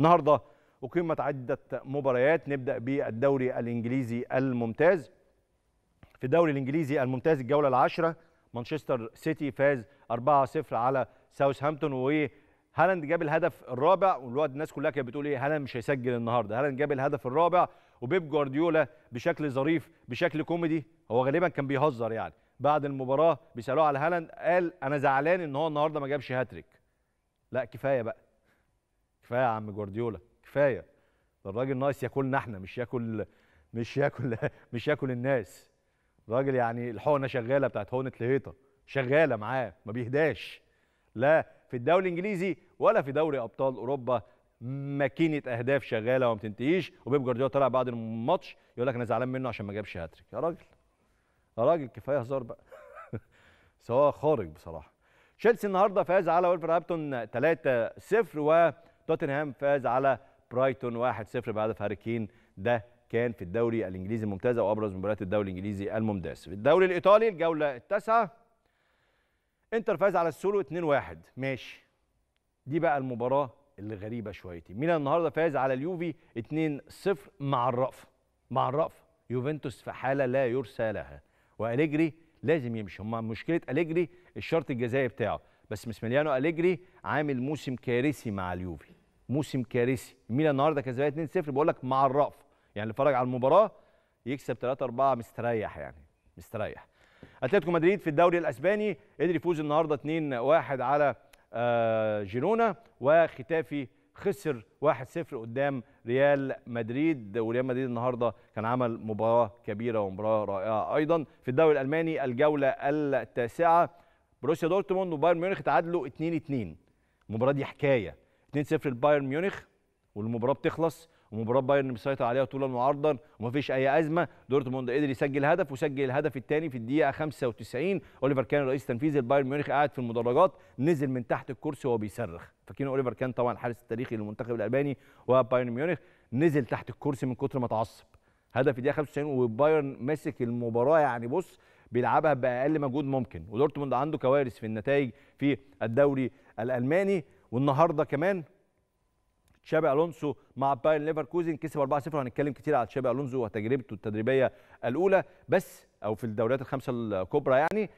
النهارده أقيمت عدة مباريات نبدأ بالدوري الإنجليزي الممتاز في الدوري الإنجليزي الممتاز الجولة العاشرة مانشستر سيتي فاز 4-0 على ساوثهامبتون وهالاند جاب الهدف الرابع والواد الناس كلها كانت بتقول ايه هالاند مش هيسجل النهارده هالاند جاب الهدف الرابع وبيب جوارديولا بشكل ظريف بشكل كوميدي هو غالبا كان بيهزر يعني بعد المباراه بيسالوه على هالاند قال انا زعلان ان هو النهارده ما جابش هاتريك لا كفايه بقى كفايه يا عم جوارديولا كفايه ده الراجل ناقص ياكلنا احنا مش ياكل مش ياكل مش ياكل الناس الراجل يعني الحقنه شغاله بتاعت حقنه لهيطه شغاله معاه ما بيهداش لا في الدوري الانجليزي ولا في دوري ابطال اوروبا ماكينه اهداف شغاله وما بتنتهيش وبيب جوارديولا طلع بعد الماتش يقول لك انا زعلان منه عشان ما جابش هاتريك يا راجل يا راجل كفايه هزار بقى سواء خارج بصراحه تشيلسي النهارده فاز على ولفرهامبتون 3-0 و توتنهام فاز على برايتون 1-0 بعد فاركين ده كان في الدوري الانجليزي الممتاز وابرز مباريات الدوري الانجليزي الممتاز في الدوري الايطالي الجوله التاسعه انتر فاز على السولو 2-1 ماشي دي بقى المباراه اللي غريبه شويتين ميلان النهارده فاز على اليوفي 2-0 مع الرأفه مع الرأفه يوفنتوس في حاله لا يرسى لها واليجري لازم يمشي هم مشكله اليجري الشرط الجزائي بتاعه بس مسميليانو اليجري عامل موسم كارثي مع اليوفي موسم كارثي ميلان النهارده كسبان 2-0 بقول لك مع الرأف يعني اللي اتفرج على المباراه يكسب 3 4 مستريح يعني مستريح اتلتيكو مدريد في الدوري الاسباني قدر يفوز النهارده 2-1 على آه، جيرونا وختافي خسر 1-0 قدام ريال مدريد وريال مدريد النهارده كان عمل مباراه كبيره ومباراه رائعه ايضا في الدوري الالماني الجوله التاسعه بروسيا دورتموند وبايرن ميونخ تعادلوا 2-2 المباراه دي حكايه 2-0 لبايرن ميونخ والمباراه بتخلص ومباراه بايرن مسيطر عليها طولا وعرضا ومفيش اي ازمه دورتموند قدر يسجل هدف وسجل الهدف الثاني في الدقيقه 95 اوليفر كان الرئيس التنفيذي لبايرن ميونخ قاعد في المدرجات نزل من تحت الكرسي وهو بيصرخ فاكرين اوليفر كان طبعا الحارس التاريخي للمنتخب الالباني وبايرن ميونخ نزل تحت الكرسي من كتر ما اتعصب هدف الدقيقه 95 وبايرن ماسك المباراه يعني بص بيلعبها باقل مجهود ممكن ودورتموند عنده كوارث في النتائج في الدوري الالماني والنهارده كمان تشابي الونسو مع بايرن ليفركوزن كسب 4-0 هنتكلم كتير على تشابي الونسو وتجربته التدريبيه الاولى بس او في الدوريات الخمسه الكبرى يعني